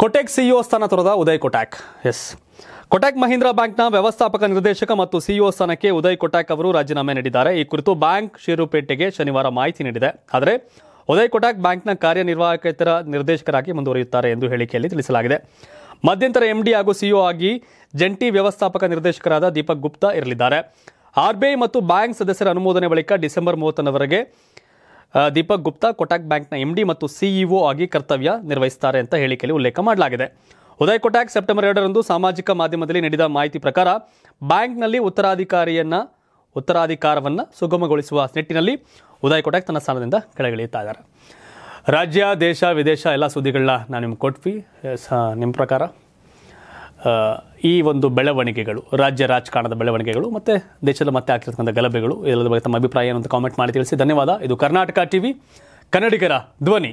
ಕೊಟೆಕ್ CEO ಸ್ಥಾನ ತೊರೆದ ಉದಯ್ ಕೊಟ್ಯಾಕ್ ಎಸ್ ಕೊಟ್ಯಾಕ್ ಮಹೀಂದ್ರಾ ಬ್ಯಾಂಕ್ನ ವ್ಯವಸ್ಥಾಪಕ ನಿರ್ದೇಶಕ ಮತ್ತು ಸಿಇಒ ಸ್ಥಾನಕ್ಕೆ ಉದಯ್ ಕೊಟ್ಯಾಕ್ ಅವರು ರಾಜೀನಾಮೆ ನೀಡಿದ್ದಾರೆ ಈ ಕುರಿತು ಬ್ಯಾಂಕ್ ಷೇರುಪೇಟೆಗೆ ಶನಿವಾರ ಮಾಹಿತಿ ನೀಡಿದೆ ಆದರೆ ಉದಯ್ ಕೊಟ್ಯಾಕ್ ಬ್ಯಾಂಕ್ನ ಕಾರ್ಯನಿರ್ವಾಹಕೇತರ ನಿರ್ದೇಶಕರಾಗಿ ಮುಂದುವರಿಯುತ್ತಾರೆ ಎಂದು ಹೇಳಿಕೆಯಲ್ಲಿ ತಿಳಿಸಲಾಗಿದೆ ಮಧ್ಯಂತರ ಎಂಡಿ ಹಾಗೂ ಸಿಇಒ ಆಗಿ ಜಂಟಿ ವ್ಯವಸ್ಥಾಪಕ ನಿರ್ದೇಶಕರಾದ ದೀಪಕ್ ಗುಪ್ತಾ ಇರಲಿದ್ದಾರೆ ಆರ್ಬಿಐ ಮತ್ತು ಬ್ಯಾಂಕ್ ಸದಸ್ಯರ ಅನುಮೋದನೆ ಬಳಿಕ ಡಿಸೆಂಬರ್ ಮೂವತ್ತರವರೆಗೆ ದೀಪಕ್ ಗುಪ್ತಾ ಕೊಟಾಕ್ ಬ್ಯಾಂಕ್ನ ಎಂಡಿ ಮತ್ತು ಸಿಇಒ e ಆಗಿ ಕರ್ತವ್ಯ ನಿರ್ವಹಿಸುತ್ತಾರೆ ಅಂತ ಹೇಳಿಕೆಯಲ್ಲಿ ಉಲ್ಲೇಖ ಮಾಡಲಾಗಿದೆ ಉದಯ್ ಕೊಟ್ಯಾಕ್ ಸೆಪ್ಟೆಂಬರ್ ಎರಡರಂದು ಸಾಮಾಜಿಕ ಮಾಧ್ಯಮದಲ್ಲಿ ನೀಡಿದ ಮಾಹಿತಿ ಪ್ರಕಾರ ಬ್ಯಾಂಕ್ನಲ್ಲಿ ಉತ್ತರಾಧಿಕಾರಿಯನ್ನ ಉತ್ತರಾಧಿಕಾರವನ್ನು ಸುಗಮಗೊಳಿಸುವ ನಿಟ್ಟಿನಲ್ಲಿ ಉದಯ್ ಕೊಟ್ಯಾಕ್ ತನ್ನ ಸ್ಥಾನದಿಂದ ಕೆಳಗಿಳಿಯುತ್ತಾ ಇದ್ದಾರೆ ರಾಜ್ಯ ದೇಶ ವಿದೇಶ ಎಲ್ಲ ಸುದ್ದಿಗಳನ್ನ ನಾನು ನಿಮ್ಗೆ ಕೊಟ್ವಿ ನಿಮ್ಮ ಪ್ರಕಾರ ಈ ಒಂದು ಬೆಳವಣಿಗೆಗಳು ರಾಜ್ಯ ರಾಜಕಾರಣದ ಬೆಳವಣಿಗೆಗಳು ಮತ್ತು ದೇಶದ ಮತ್ತೆ ಆಗ್ತಿರ್ತಕ್ಕಂಥ ಗಲಭೆಗಳು ಎಲ್ಲದ ಬಗ್ಗೆ ತಮ್ಮ ಅಭಿಪ್ರಾಯ ಏನು ಅಂತ ಕಾಮೆಂಟ್ ಮಾಡಿ ತಿಳಿಸಿ ಧನ್ಯವಾದ ಇದು ಕರ್ನಾಟಕ ಟಿವಿ ಕನ್ನಡಿಗರ ಧ್ವನಿ